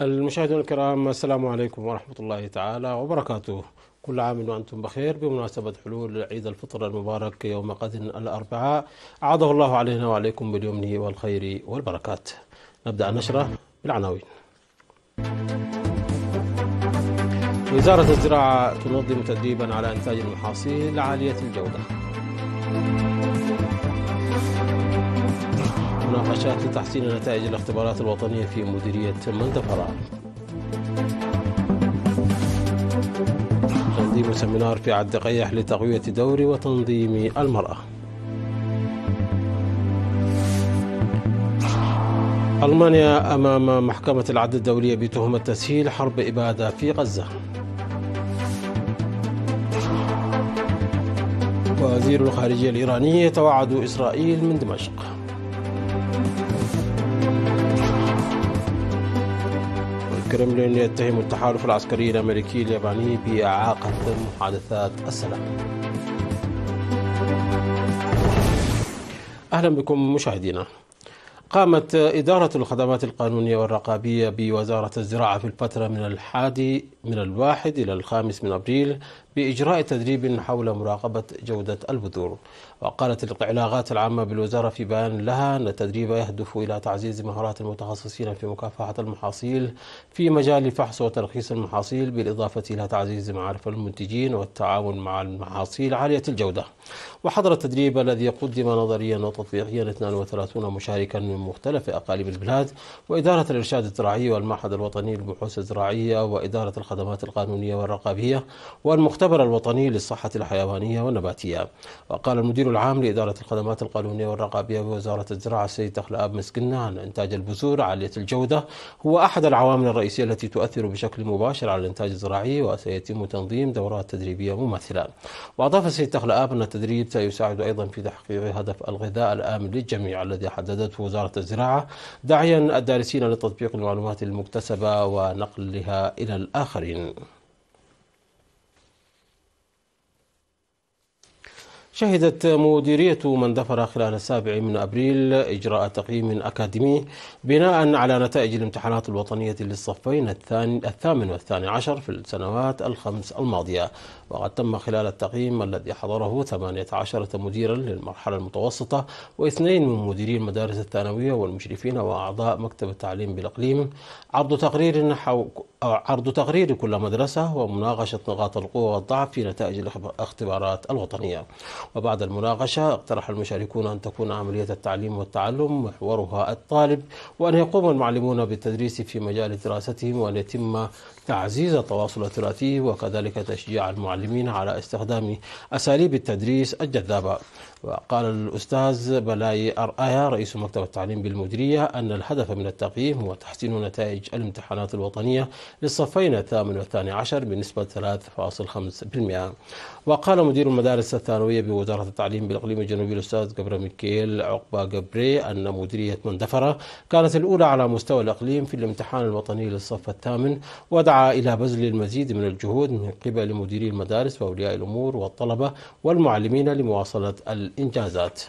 المشاهدون الكرام السلام عليكم ورحمة الله تعالى وبركاته كل عام وأنتم بخير بمناسبة حلول عيد الفطر المبارك يوم غد الأربعاء أعاده الله علينا وعليكم باليمن والخير والبركات نبدأ النشرة بالعناوين وزارة الزراعة تنظم تدريبا على إنتاج المحاصيل عالية الجودة مناقشات لتحسين نتائج الاختبارات الوطنية في مديرية منتفرة تنظيم سمينار في عد قيح لتقوية دور وتنظيم المرأة ألمانيا أمام محكمة العدل الدولية بتهمة تسهيل حرب إبادة في غزة وزير الخارجية الإيراني يتوعد إسرائيل من دمشق الكرملين يتهم التحالف العسكري الأمريكي الياباني بإعاقة محادثات السلام أهلا بكم مشاهدينا قامت إدارة الخدمات القانونية والرقابية بوزارة الزراعة في الفترة من الحادي من الواحد إلى الخامس من أبريل بإجراء تدريب حول مراقبة جودة البذور وقالت الإعلاغات العامة بالوزارة في بيان لها أن التدريب يهدف إلى تعزيز مهارات المتخصصين في مكافحة المحاصيل في مجال فحص وترخيص المحاصيل بالإضافة إلى تعزيز معارف المنتجين والتعاون مع المحاصيل عالية الجودة وحضر التدريب الذي قدم نظريا وتطبيقيا 32 مشاركا من مختلف أقاليم البلاد وإدارة الإرشاد الزراعي والمعهد الوطني للبحوث الزراعية وإدارة الخدمات القانونية والرقابية والمختبر المختبر الوطني للصحة الحيوانية والنباتية وقال المدير العام لإدارة الخدمات القانونية والرقابية بوزارة الزراعة السيد تخلاب مسكنا أن إنتاج البذور عالية الجودة هو أحد العوامل الرئيسية التي تؤثر بشكل مباشر على الإنتاج الزراعي وسيتم تنظيم دورات تدريبية مماثلة وأضاف السيد تخلاب أن التدريب سيساعد أيضا في تحقيق هدف الغذاء الآمن للجميع الذي حددته وزارة الزراعة داعيا الدارسين لتطبيق المعلومات المكتسبة ونقلها إلى الآخرين شهدت مديرية دفر خلال السابع من أبريل إجراء تقييم أكاديمي بناء على نتائج الامتحانات الوطنية للصفين الثاني الثامن والثاني عشر في السنوات الخمس الماضية وقد تم خلال التقييم الذي حضره 18 مديرا للمرحلة المتوسطة واثنين من مديري المدارس الثانوية والمشرفين وأعضاء مكتب التعليم بالإقليم عرض تقرير حول عرض تقرير كل مدرسة ومناقشة نقاط القوة والضعف في نتائج الاختبارات الوطنية وبعد المناقشة اقترح المشاركون أن تكون عملية التعليم والتعلم محورها الطالب وأن يقوم المعلمون بالتدريس في مجال دراستهم وأن يتم تعزيز التواصل الثلاثي وكذلك تشجيع المعلمين على استخدام أساليب التدريس الجذابة وقال الأستاذ بلاي أرآيا رئيس مكتب التعليم بالمديرية أن الهدف من التقييم هو تحسين نتائج الامتحانات الوطنية للصفين الثامن والثاني عشر بنسبة 3.5% وقال مدير المدارس الثانوية بوزارة التعليم بالإقليم الجنوبي الأستاذ جبر ميكيل عقبة جبري أن مديرية مندفرة كانت الأولى على مستوى الإقليم في الامتحان الوطني للصف الثامن ودعا إلى بذل المزيد من الجهود من قبل مديري المدارس وأولياء الأمور والطلبة والمعلمين لمواصلة الإنجازات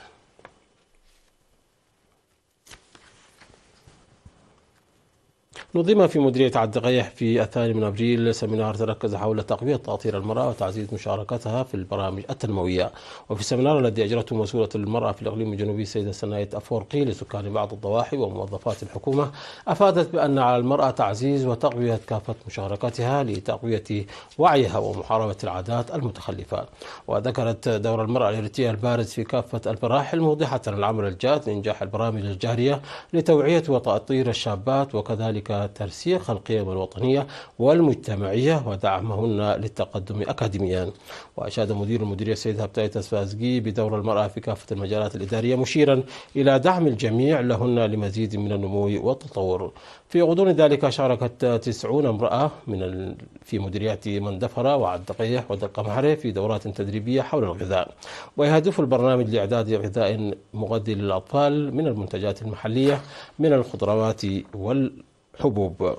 نظم في مديرية عبد الغيح في الثاني من أبريل سمينار تركز حول تقوية تأطير المرأة وتعزيز مشاركتها في البرامج التنموية وفي السمينار الذي أجرته مسؤولة المرأة في الإقليم الجنوبي السيدة سناية أفورقي لسكان بعض الضواحي وموظفات الحكومة أفادت بأن على المرأة تعزيز وتقوية كافة مشاركتها لتقوية وعيها ومحاربة العادات المتخلفة وذكرت دور المرأة الإريترية البارز في كافة المراحل موضحة العمل الجاد لإنجاح البرامج الجارية لتوعية وتأطير الشابات وكذلك ترسيخ القيم الوطنية والمجتمعية ودعمهن للتقدم أكاديميا وأشاد مدير المديرية السيد هبتاية تسفازجي بدور المرأة في كافة المجالات الإدارية مشيرا إلى دعم الجميع لهن لمزيد من النمو والتطور في غضون ذلك شاركت 90 امرأة من في مديريات مندفرة وعدقية ودلقمهرة في دورات تدريبية حول الغذاء ويهدف البرنامج لإعداد غذاء مغذي للأطفال من المنتجات المحلية من الخضروات وال 不不不，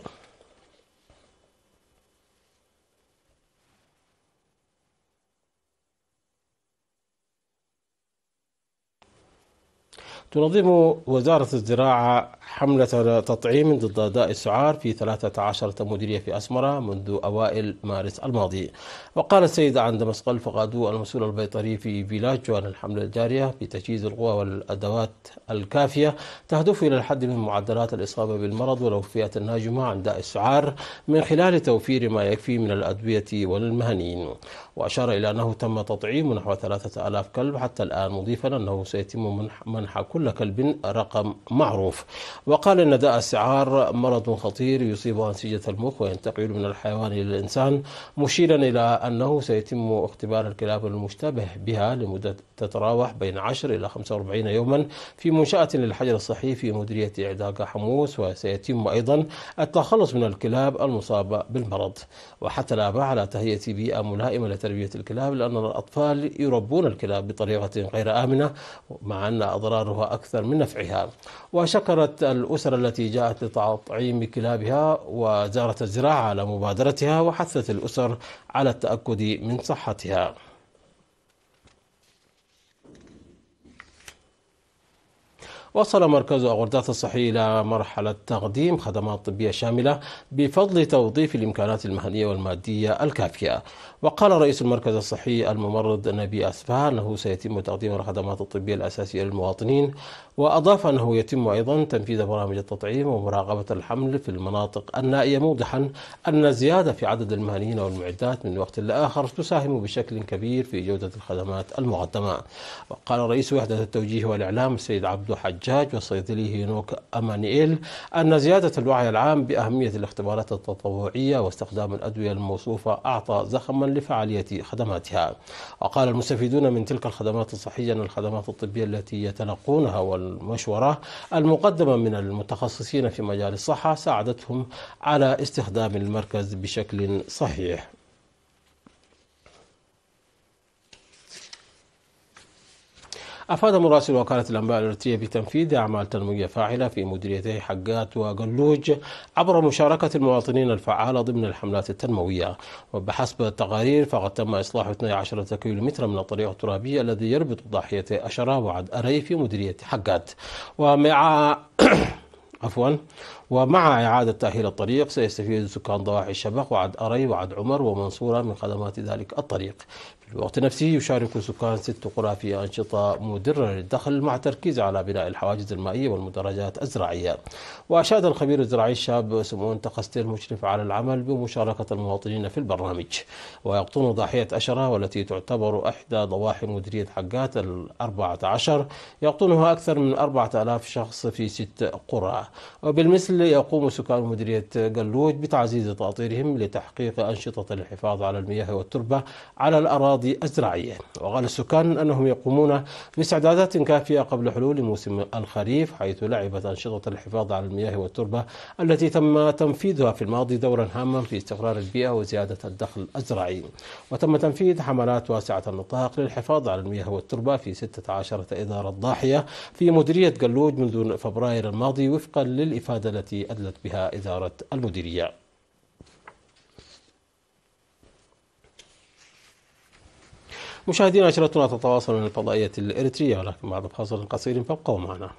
تنظم وزارة الزراعة حملة تطعيم ضد داء السعار في 13 مديرية في أسمرة منذ أوائل مارس الماضي وقال السيد عند مسقل فقادو المسؤول البيطري في فيلاج عن الحملة الجارية بتجهيز القوى والأدوات الكافية تهدف إلى الحد من معدلات الإصابة بالمرض والوفيات الناجمة عن داء السعار من خلال توفير ما يكفي من الأدوية والمهنيين وأشار إلى أنه تم تطعيم نحو ثلاثة ألاف كلب حتى الآن مضيفا أنه سيتم منح كل كلب رقم معروف وقال أن داء السعار مرض خطير يصيب أنسجة المخ وينتقل من الحيوان إلى الإنسان مشيرا إلى أنه سيتم اختبار الكلاب المشتبه بها لمدة تتراوح بين 10 إلى 45 يوما في منشأة للحجر الصحي في مديرية عداقة حموس وسيتم أيضا التخلص من الكلاب المصابة بالمرض وحتى الآباء على تهيئة بيئة ملائمة تربية الكلاب لأن الأطفال يربون الكلاب بطريقة غير آمنة مع أن أضرارها أكثر من نفعها وشكرت الأسر التي جاءت لتطعيم كلابها وزارة الزراعة على مبادرتها وحثت الأسر على التأكد من صحتها وصل مركز أغردات الصحي إلى مرحلة تقديم خدمات طبية شاملة بفضل توظيف الإمكانات المهنية والمادية الكافية وقال رئيس المركز الصحي الممرض نبي أسفه أنه سيتم تقديم الخدمات الطبية الأساسية للمواطنين وأضاف أنه يتم أيضا تنفيذ برامج التطعيم ومراقبة الحمل في المناطق النائية موضحا أن الزيادة في عدد المهنيين والمعدات من وقت لآخر تساهم بشكل كبير في جودة الخدمات المقدمة وقال رئيس وحدة التوجيه والإعلام السيد عبد حج الحجاج والصيدلي نوك أمانييل أن زيادة الوعي العام بأهمية الاختبارات التطوعية واستخدام الأدوية الموصوفة أعطى زخما لفعالية خدماتها وقال المستفيدون من تلك الخدمات الصحية أن الخدمات الطبية التي يتلقونها والمشورة المقدمة من المتخصصين في مجال الصحة ساعدتهم على استخدام المركز بشكل صحيح أفاد مراسل وكالة الأنباء الإرتية بتنفيذ أعمال تنموية فاعلة في مديريتي حقات وقلوج عبر مشاركة المواطنين الفعالة ضمن الحملات التنموية وبحسب التقارير فقد تم إصلاح 12 كيلو متر من الطريق الترابي الذي يربط ضاحية أشرة وعد أري في مديرية حقات ومع عفوا ومع إعادة تأهيل الطريق سيستفيد سكان ضواحي الشبق وعد أري وعد عمر ومنصورة من خدمات ذلك الطريق في الوقت نفسه يشارك سكان ست قرى في أنشطة مدرة للدخل مع تركيز على بناء الحواجز المائية والمدرجات الزراعية وأشاد الخبير الزراعي الشاب سمون تقستير مشرف على العمل بمشاركة المواطنين في البرنامج ويقطن ضاحية أشرة والتي تعتبر إحدى ضواحي مديرية حقات الأربعة عشر يقطنها أكثر من أربعة آلاف شخص في ست قرى وبالمثل يقوم سكان مديرية قلوج بتعزيز تأطيرهم لتحقيق أنشطة الحفاظ على المياه والتربة على الأراضي الأراضي الزراعية وقال السكان أنهم يقومون باستعدادات كافية قبل حلول موسم الخريف حيث لعبت أنشطة الحفاظ على المياه والتربة التي تم تنفيذها في الماضي دورا هاما في استقرار البيئة وزيادة الدخل الزراعي وتم تنفيذ حملات واسعة النطاق للحفاظ على المياه والتربة في 16 إدارة ضاحية في مديرية قلوج منذ فبراير الماضي وفقا للإفادة التي أدلت بها إدارة المديرية مشاهدينا نشرتنا تتواصل من الفضائية الإريترية ولكن بعد فاصل قصير فابقوا معنا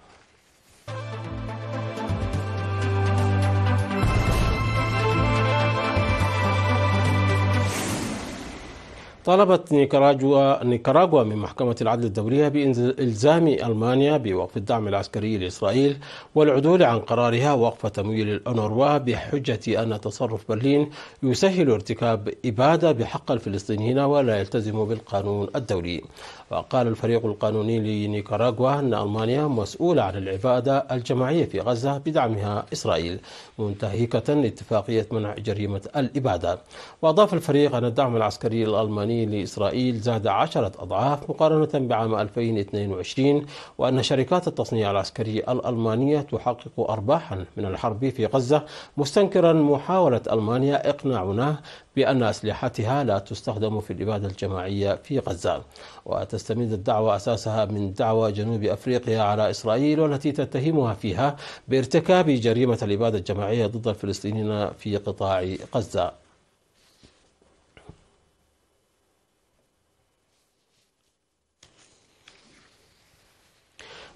طالبت نيكاراجوا نيكاراغوا من محكمة العدل الدولية بإلزام ألمانيا بوقف الدعم العسكري لإسرائيل والعدول عن قرارها وقف تمويل الأونروا بحجة أن تصرف برلين يسهل ارتكاب إبادة بحق الفلسطينيين ولا يلتزم بالقانون الدولي وقال الفريق القانوني لنيكاراغوا أن ألمانيا مسؤولة عن العبادة الجماعية في غزة بدعمها إسرائيل منتهكة لاتفاقية منع جريمة الإبادة وأضاف الفريق أن الدعم العسكري الألماني الإنساني لإسرائيل زاد عشرة أضعاف مقارنة بعام 2022 وأن شركات التصنيع العسكري الألمانية تحقق أرباحا من الحرب في غزة مستنكرا محاولة ألمانيا إقناعنا بأن أسلحتها لا تستخدم في الإبادة الجماعية في غزة وتستمد الدعوة أساسها من دعوة جنوب أفريقيا على إسرائيل والتي تتهمها فيها بارتكاب جريمة الإبادة الجماعية ضد الفلسطينيين في قطاع غزة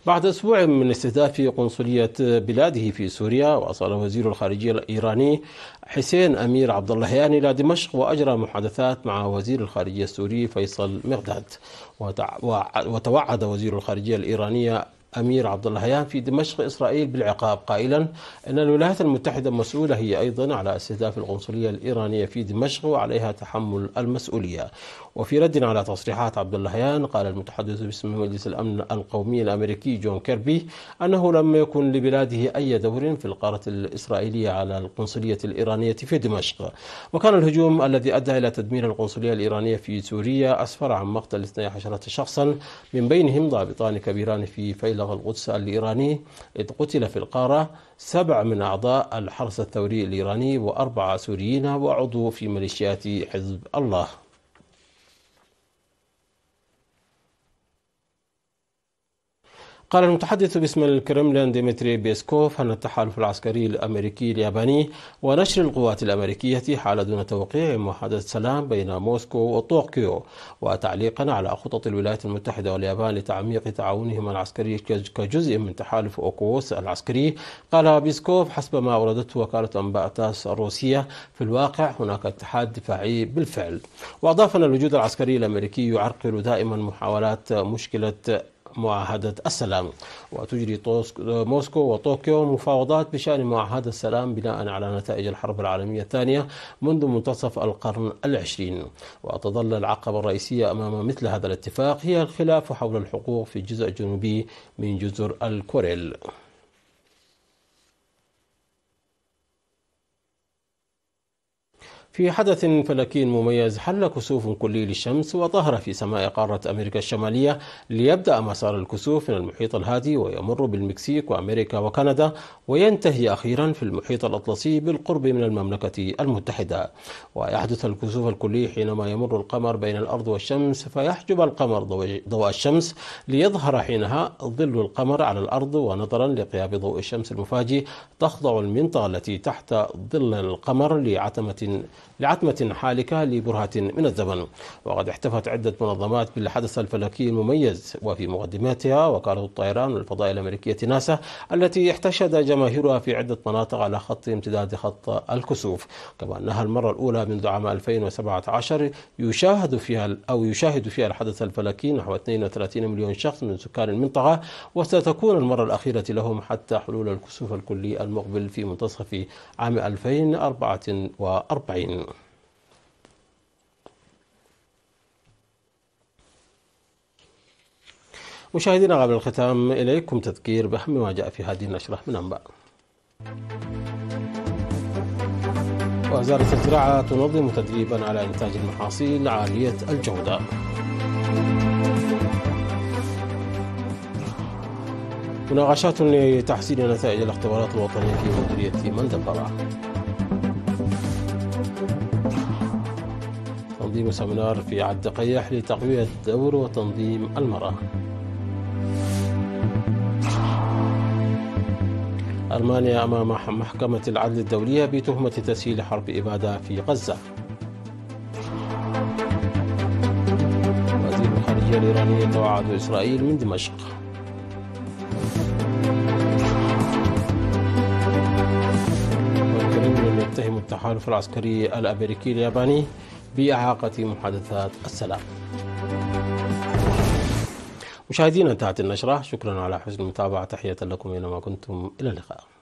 بعد أسبوع من استهداف قنصلية بلاده في سوريا وصل وزير الخارجية الإيراني حسين أمير عبد الله يعني إلى دمشق وأجرى محادثات مع وزير الخارجية السوري فيصل مقداد وتوعد وزير الخارجية الإيرانية أمير عبد اللهيان يعني في دمشق إسرائيل بالعقاب قائلا أن الولايات المتحدة مسؤولة هي أيضا على استهداف القنصلية الإيرانية في دمشق وعليها تحمل المسؤولية وفي رد على تصريحات عبد اللهيان قال المتحدث باسم مجلس الأمن القومي الأمريكي جون كيربي أنه لم يكن لبلاده أي دور في القارة الإسرائيلية على القنصلية الإيرانية في دمشق وكان الهجوم الذي أدى إلى تدمير القنصلية الإيرانية في سوريا أسفر عن مقتل 12 شخصا من بينهم ضابطان كبيران في فيلغ القدس الإيراني إذ قتل في القارة سبع من أعضاء الحرس الثوري الإيراني وأربعة سوريين وعضو في ميليشيات حزب الله قال المتحدث باسم الكرملين ديمتري بيسكوف أن التحالف العسكري الأمريكي الياباني ونشر القوات الأمريكية حال دون توقيع معاهدة سلام بين موسكو وطوكيو وتعليقا على خطط الولايات المتحدة واليابان لتعميق تعاونهما العسكري كجزء من تحالف أوكوس العسكري قال بيسكوف حسب ما أوردته وكالة أنباء تاس الروسية في الواقع هناك اتحاد دفاعي بالفعل وأضاف أن الوجود العسكري الأمريكي يعرقل دائما محاولات مشكلة معاهدة السلام وتجري موسكو وطوكيو مفاوضات بشأن معاهدة السلام بناء على نتائج الحرب العالمية الثانية منذ منتصف القرن العشرين وتظل العقبة الرئيسية أمام مثل هذا الاتفاق هي الخلاف حول الحقوق في الجزء الجنوبي من جزر الكوريل في حدث فلكي مميز حل كسوف كلي للشمس وظهر في سماء قارة أمريكا الشمالية ليبدأ مسار الكسوف من المحيط الهادي ويمر بالمكسيك وأمريكا وكندا وينتهي أخيرا في المحيط الأطلسي بالقرب من المملكة المتحدة ويحدث الكسوف الكلي حينما يمر القمر بين الأرض والشمس فيحجب القمر ضوء الشمس ليظهر حينها ظل القمر على الأرض ونظرا لغياب ضوء الشمس المفاجئ تخضع المنطقة التي تحت ظل القمر لعتمة لعتمة حالكة لبرهة من الزمن وقد احتفت عدة منظمات بالحدث الفلكي المميز وفي مقدماتها وكالة الطيران والفضاء الأمريكية ناسا التي احتشد جماهيرها في عدة مناطق على خط امتداد خط الكسوف كما أنها المرة الأولى منذ عام 2017 يشاهد فيها أو يشاهد فيها الحدث الفلكي نحو 32 مليون شخص من سكان المنطقة وستكون المرة الأخيرة لهم حتى حلول الكسوف الكلي المقبل في منتصف عام 2044 مشاهدينا قبل الختام إليكم تذكير بأهم ما جاء في هذه النشرة من أنباء وزارة الزراعة تنظم تدريبا على إنتاج المحاصيل عالية الجودة مناقشات لتحسين نتائج الاختبارات الوطنية في مديرية مندبرة تنظيم سمينار في عد قيح لتقوية دور وتنظيم المرأة ألمانيا أمام محكمة العدل الدولية بتهمة تسهيل حرب إبادة في غزة وزير الخارجية الإيرانية يتوعد إسرائيل من دمشق والكريم يتهم التحالف العسكري الأمريكي الياباني بإعاقة محادثات السلام مشاهدينا انتهت النشرة شكرا على حسن المتابعة تحية لكم أينما كنتم إلى اللقاء